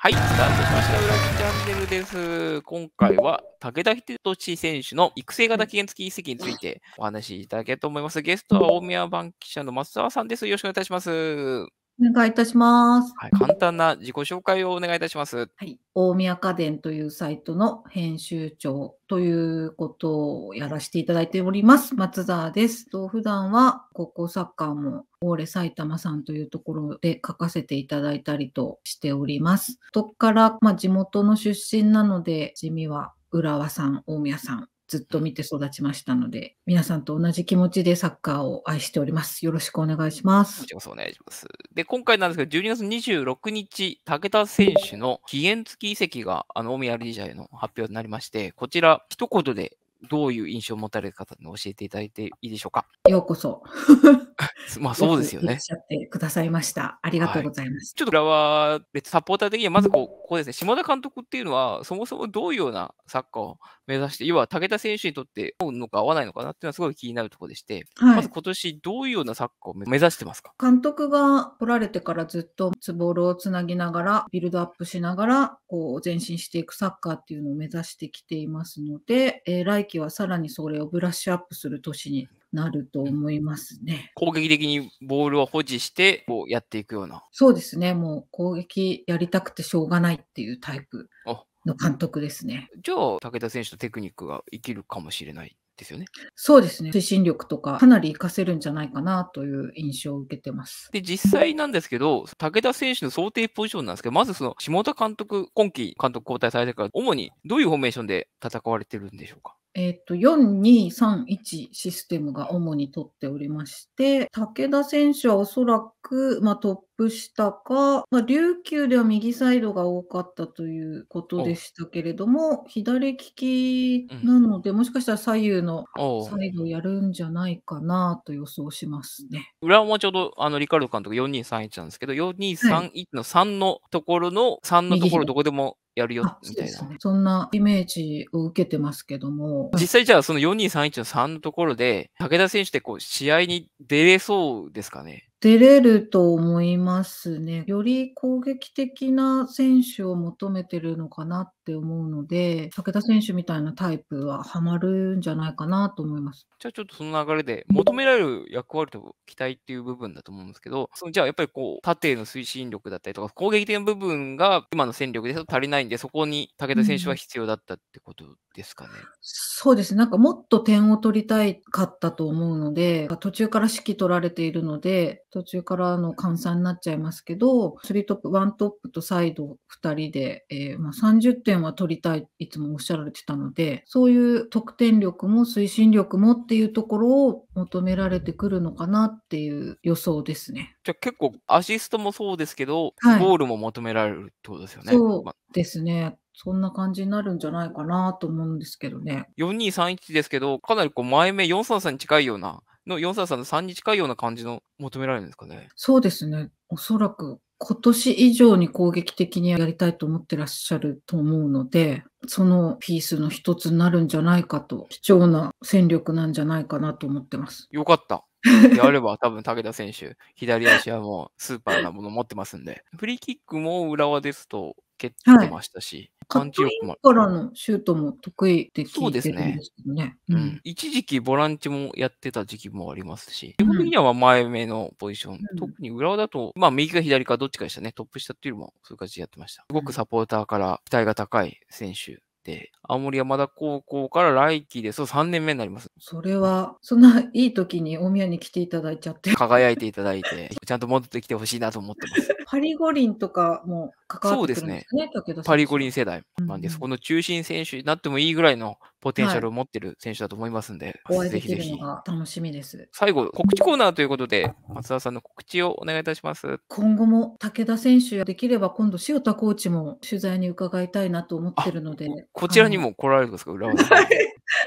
はい、スタートしました。裏木チャンネルです。今回は、武田秀俊選手の育成型期限付き移籍についてお話しいただけと思います。ゲストは大宮番記者の松沢さんです。よろしくお願いいたします。お願いいたします、はい。簡単な自己紹介をお願いいたします。はい、大宮家電というサイトの編集長ということをやらせていただいております。松沢です。と普段は高校サッカーもオーレ埼玉さんというところで書かせていただいたりとしております。そこから、まあ、地元の出身なので地味は浦和さん、大宮さん、ずっと見て育ちましたので、皆さんと同じ気持ちでサッカーを愛しております。よろしくお願いします。もちろんお願いします。で、今回なんですけど、12月26日、武田選手の期限付き移籍が、あの、大宮理事社への発表になりまして、こちら、一言でどういう印象を持たれる方に教えていただいていいでしょうか。ようこそ。まあそうですよね。よってくださいました。ありがとうございます。はい、ちょっと裏は別サポーター的にはまずこう、ここですね、島田監督っていうのは、そもそもどういうようなサッカーを目指して、要は武田選手にとって合うのか合わないのかなっていうのはすごい気になるところでして、はい、まず今年どういうようなサッカーを目指してますか監督が来られてからずっとつぼろをつなぎながら、ビルドアップしながら、こう前進していくサッカーっていうのを目指してきていますので、えー、来季はさらにそれをブラッシュアップする年になると思いますね。攻撃的にボールを保持してこうやっていくような。そうですね、もう攻撃やりたくてしょうがないっていうタイプの監督ですね。じゃあ、武田選手のテクニックが生きるかもしれないですよね。そうですね。推進力とか、かなり活かせるんじゃないかなという印象を受けてます。で、実際なんですけど、武田選手の想定ポジションなんですけど、まずその下田監督、今季監督交代されてから、主にどういうフォーメーションで戦われてるんでしょうかえっ、ー、と、4231システムが主に取っておりまして、武田選手はおそらく、まあ、トップ下か、まあ、琉球では右サイドが多かったということでしたけれども、左利きなので、うん、もしかしたら左右のサイドをやるんじゃないかなと予想しますね。裏もちょうどあのリカルド監督4231なんですけど、4231の3のところの、3のところどこでもやるよみたいな、ね、そんなイメージを受けてますけども実際じゃあその4231の3のところで武田選手ってこう試合に出れそうですかね出れると思いますね。より攻撃的な選手を求めてるのかなって思うので、武田選手みたいなタイプはハマるんじゃないかなと思います。じゃあちょっとその流れで、求められる役割と期待っていう部分だと思うんですけど、そのじゃあやっぱりこう、縦への推進力だったりとか、攻撃的な部分が今の戦力で足りないんで、そこに武田選手は必要だったってことですかね。うん、そうですね。なんかもっと点を取りたかったと思うので、途中から指揮取られているので、途中からの換算になっちゃいますけど、3トップ、1トップとサイド2人で、えー、まあ、30点は取りたい、いつもおっしゃられてたので、そういう得点力も推進力もっていうところを求められてくるのかなっていう予想ですね。じゃ結構アシストもそうですけど、はい、ゴールも求められるってことですよね。そうですね。そんな感じになるんじゃないかなと思うんですけどね。4231ですけど、かなりこう前目433に近いようなの4歳さんの3に近いような感じの求められるんですかね。そうですね。おそらく今年以上に攻撃的にやりたいと思ってらっしゃると思うので、そのピースの一つになるんじゃないかと、貴重な戦力なんじゃないかなと思ってます。よかった。で あれば、多分武田選手、左足はもうスーパーなもの持ってますんで、フリーキックも浦和ですと蹴ってましたし、かっこいいからのシュートも得意で聞いてるんですけどね。うねうん、一時期ボランチもやってた時期もありますし、基本的には前目のポジション、うん、特に裏だと、まあ右か左かどっちかでしたね、トップ下っていうよりもそういう感じでやってました。すごくサポーターから期待が高い選手、青森山田高校から来期で、そう3年目になります。それは、そんないい時に大宮に来ていただいちゃって。輝いていただいて、ちゃんと戻ってきてほしいなと思ってます。パリ五輪とかも関わってくるんですね、すねパリ五輪世代なんで、す。そこの中心選手になってもいいぐらいのポテンシャルを持ってる選手だと思いますんで、はい、ぜひぜひ。楽しみです。最後、告知コーナーということで、松田さんの告知をお願いいたします。今後も武田選手ができれば今度塩田コーチも取材に伺いたいなと思ってるので、こちらにも来られるんですか、浦和。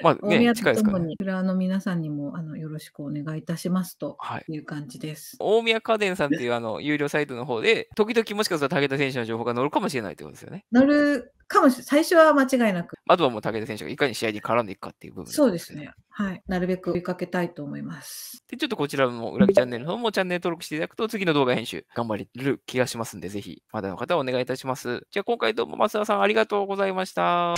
まあね、近いですから、ね。蔵の皆さんにもあのよろしくお願いいたしますという感じです。はい、大宮家電さんっていうあの有料サイトの方で、時々もしかすると武田選手の情報が載るかもしれないということですよね。載るかもしれない。最初は間違いなく。あとはもう武田選手がいかに試合に絡んでいくかっていう部分、ね、そうですね。はい。なるべく追いかけたいと思います。で、ちょっとこちらの裏木チャンネルの方もチャンネル登録していただくと、次の動画編集頑張れる気がしますんで、ぜひ、まだの方はお願いいたします。じゃあ今回どうも増田さんありがとうございました。